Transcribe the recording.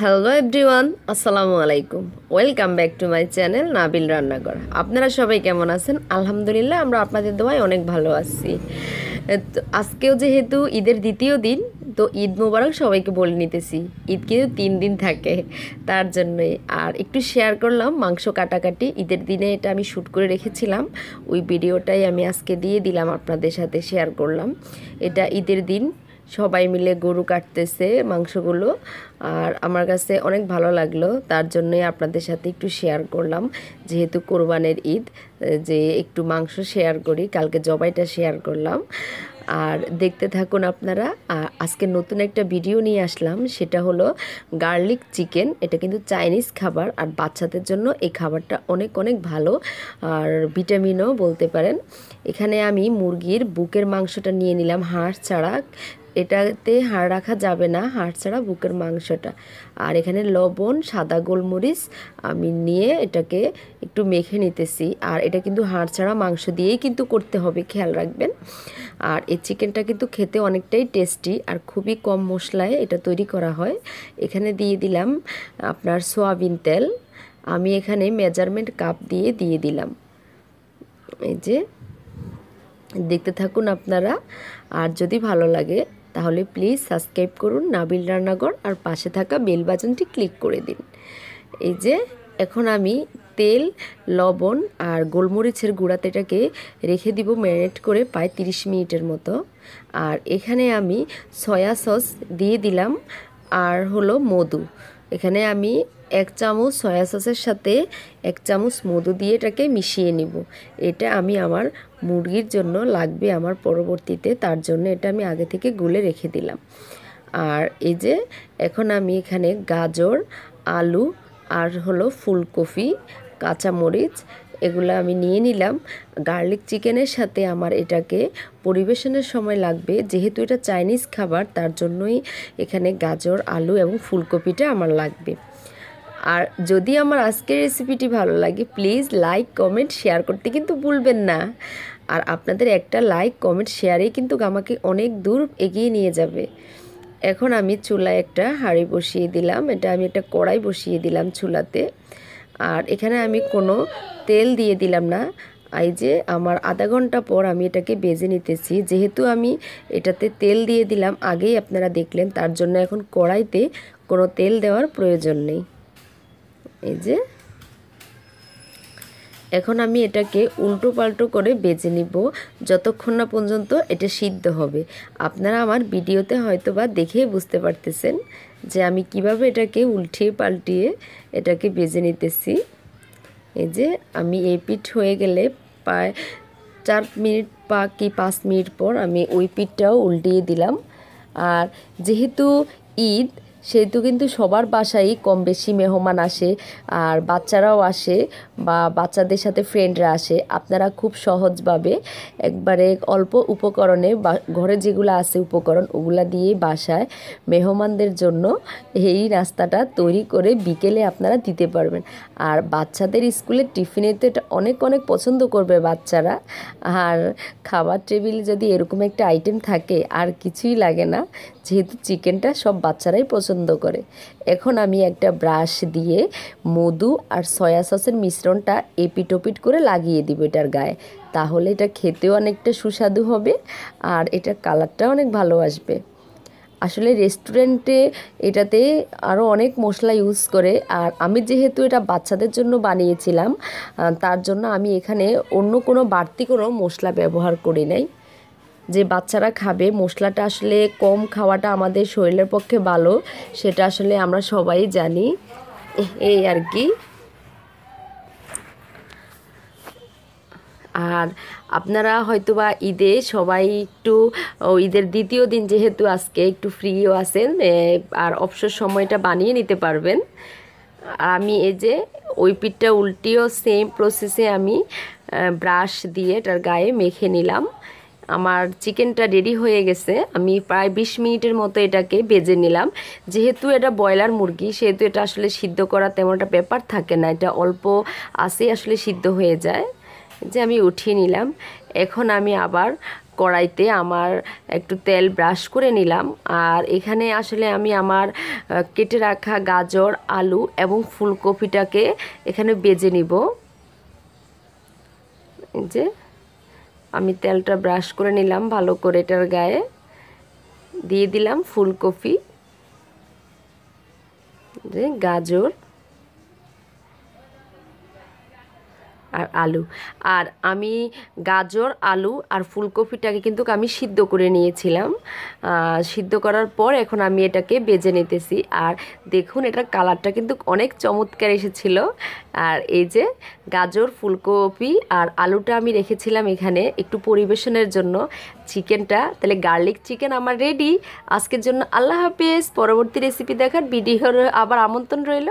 hello everyone আসসালামু আলাইকুম welcome back to my channel Nabil Rannaghor আপনারা সবাই কেমন আছেন আলহামদুলিল্লাহ আমরা আপনাদের দোয়ায় অনেক ভালো আছি আজকেও যেহেতু ঈদের দ্বিতীয় দিন তো ঈদ মোবারক সবাইকে বলে নিতেছি ঈদ কিন্তু তিন দিন থাকে তার জন্যই আর একটু শেয়ার করলাম মাংস কাটাকাটি ঈদের দিনে এটা আমি শ্যুট করে রেখেছিলাম ওই ভিডিওটাই আমি আজকে দিয়ে দিলাম আপনাদের সাথে শেয়ার করলাম এটা ঈদের দিন সবাই মিলে গরু কাটতেছে মাংসগুলো আর আমার কাছে অনেক ভালো লাগলো তার জন্যই আপনাদের সাথে একটু শেয়ার করলাম যেহেতু কোরবানের ঈদ যে একটু মাংস শেয়ার করি কালকে জবাইটা শেয়ার করলাম আর দেখতে থাকুন আপনারা আজকে নতুন একটা ভিডিও নিয়ে আসলাম সেটা হলো গার্লিক চিকেন এটা কিন্তু চাইনিজ খাবার আর বাচ্চাদের জন্য এই খাবারটা অনেক অনেক ভালো আর ভিটামিনও বলতে পারেন এখানে আমি মুরগির বুকের মাংসটা নিয়ে নিলাম হাঁস ছাড়া এটাতে হাড় রাখা যাবে না হাড় ছাড়া বুকের মাংসটা আর এখানে লবণ সাদা গোলমরিচ আমি নিয়ে এটাকে একটু মেখে নিতেছি আর এটা কিন্তু হাড় ছাড়া মাংস দিয়েই কিন্তু করতে হবে খেয়াল রাখবেন আর এই চিকেনটা কিন্তু খেতে অনেকটাই টেস্টি আর খুবই কম মশলায় এটা তৈরি করা হয় এখানে দিয়ে দিলাম আপনার সোয়াবিন তেল আমি এখানে মেজারমেন্ট কাপ দিয়ে দিয়ে দিলাম এই যে দেখতে থাকুন আপনারা আর যদি ভালো লাগে তাহলে প্লিজ সাবস্ক্রাইব করুন নাবিল রান্নাঘর আর পাশে থাকা বেল বাটনটি ক্লিক করে দিন এই যে এখন আমি তেল লবণ আর গোলমরিচের গুঁড়াতেটাকে রেখে দিব ম্যারিনেট করে প্রায় তিরিশ মিনিটের মতো আর এখানে আমি সয়া সস দিয়ে দিলাম আর হলো মধু এখানে আমি এক চামচ সয়া সসের সাথে এক চামচ মধু দিয়ে এটাকে মিশিয়ে নিব এটা আমি আমার মুরগির জন্য লাগবে আমার পরবর্তীতে তার জন্য এটা আমি আগে থেকে গুলে রেখে দিলাম আর এই যে এখন আমি এখানে গাজর আলু আর হলো ফুলকপি কাঁচামরিচ এগুলো আমি নিয়ে নিলাম গার্লিক চিকেনের সাথে আমার এটাকে পরিবেশনের সময় লাগবে যেহেতু এটা চাইনিজ খাবার তার জন্যই এখানে গাজর আলু এবং ফুলকপিটা আমার লাগবে আর যদি আমার আজকের রেসিপিটি ভালো লাগে প্লিজ লাইক কমেন্ট শেয়ার করতে কিন্তু ভুলবেন না আর আপনাদের একটা লাইক কমেন্ট শেয়ারেই কিন্তু আমাকে অনেক দূর এগিয়ে নিয়ে যাবে এখন আমি চুলায় একটা হাঁড়ি বসিয়ে দিলাম এটা আমি একটা কড়াই বসিয়ে দিলাম চুলাতে আর এখানে আমি কোনো তেল দিয়ে দিলাম না এই যে আমার আধা ঘন্টা পর আমি এটাকে বেজে নিতেছি যেহেতু আমি এটাতে তেল দিয়ে দিলাম আগেই আপনারা দেখলেন তার জন্য এখন কড়াইতে কোনো তেল দেওয়ার প্রয়োজন নেই এই যে এখন আমি এটাকে উল্টো পাল্টো করে বেজে নিব যতক্ষণ না পর্যন্ত এটা সিদ্ধ হবে আপনারা আমার ভিডিওতে হয়তো বা দেখেই বুঝতে পারতেছেন যে আমি কিভাবে এটাকে উল্টিয়ে পাল্টিয়ে এটাকে বেজে নিতেছি এই যে আমি এই পিঠ হয়ে গেলে প্রায় চার মিনিট বা কি পাঁচ মিনিট পর আমি ওই পিঠটাও উল্টিয়ে দিলাম আর যেহেতু ঈদ সেহেতু কিন্তু সবার বাসায় কম বেশি মেহমান আসে আর বাচ্চারাও আসে বা বাচ্চাদের সাথে ফ্রেন্ডরা আসে আপনারা খুব সহজভাবে একবারে অল্প উপকরণে বা ঘরে যেগুলো আছে উপকরণ ওগুলা দিয়ে বাসায় মেহমানদের জন্য এই নাস্তাটা তৈরি করে বিকেলে আপনারা দিতে পারবেন আর বাচ্চাদের স্কুলের টিফিনে তো এটা অনেক অনেক পছন্দ করবে বাচ্চারা আর খাবার টেবিল যদি এরকম একটা আইটেম থাকে আর কিছুই লাগে না যেহেতু চিকেনটা সব বাচ্চারাই পছন্দ করে এখন আমি একটা ব্রাশ দিয়ে মধু আর সয়া সসের মিশ্রণটা এপিটোপিট করে লাগিয়ে দিব এটার গায়ে তাহলে এটা খেতেও অনেকটা সুস্বাদু হবে আর এটার কালারটা অনেক ভালো আসবে আসলে রেস্টুরেন্টে এটাতে আরও অনেক মশলা ইউজ করে আর আমি যেহেতু এটা বাচ্চাদের জন্য বানিয়েছিলাম তার জন্য আমি এখানে অন্য কোনো বাড়তি কোনো মশলা ব্যবহার করি নাই যে বাচ্চারা খাবে মশলাটা আসলে কম খাওয়াটা আমাদের শরীরের পক্ষে ভালো সেটা আসলে আমরা সবাই জানি এই আর কি আর আপনারা হয়তোবা ঈদে সবাই একটু ঈদের দ্বিতীয় দিন যেহেতু আজকে একটু ফ্রিও আছেন আর অবসর সময়টা বানিয়ে নিতে পারবেন আমি এই যে ওই পিঠটা উল্টিও সেম প্রসেসে আমি ব্রাশ দিয়ে এটার গায়ে মেখে নিলাম আমার চিকেনটা রেডি হয়ে গেছে আমি প্রায় ২০ মিনিটের মতো এটাকে বেজে নিলাম যেহেতু এটা ব্রয়লার মুরগি সেহেতু এটা আসলে সিদ্ধ করা তেমন একটা ব্যাপার থাকে না এটা অল্প আসে আসলে সিদ্ধ হয়ে যায় যে আমি উঠিয়ে নিলাম এখন আমি আবার কড়াইতে আমার একটু তেল ব্রাশ করে নিলাম আর এখানে আসলে আমি আমার কেটে রাখা গাজর আলু এবং ফুলকপিটাকে এখানে বেজে নিব যে আমি তেলটা ব্রাশ করে নিলাম ভালো করে এটার গায়ে দিয়ে দিলাম ফুলকপি গাজর আলু আর আমি গাজর আলু আর ফুলকপিটাকে কিন্তু আমি সিদ্ধ করে নিয়েছিলাম সিদ্ধ করার পর এখন আমি এটাকে বেজে নিতেছি আর দেখুন এটার কালারটা কিন্তু অনেক চমৎকার এসেছিল আর এই যে গাজর ফুলকপি আর আলুটা আমি রেখেছিলাম এখানে একটু পরিবেশনের জন্য চিকেনটা তাহলে গার্লিক চিকেন আমার রেডি আজকের জন্য আল্লাহ হাফেজ পরবর্তী রেসিপি দেখার বিডিহর আবার আমন্ত্রণ রইল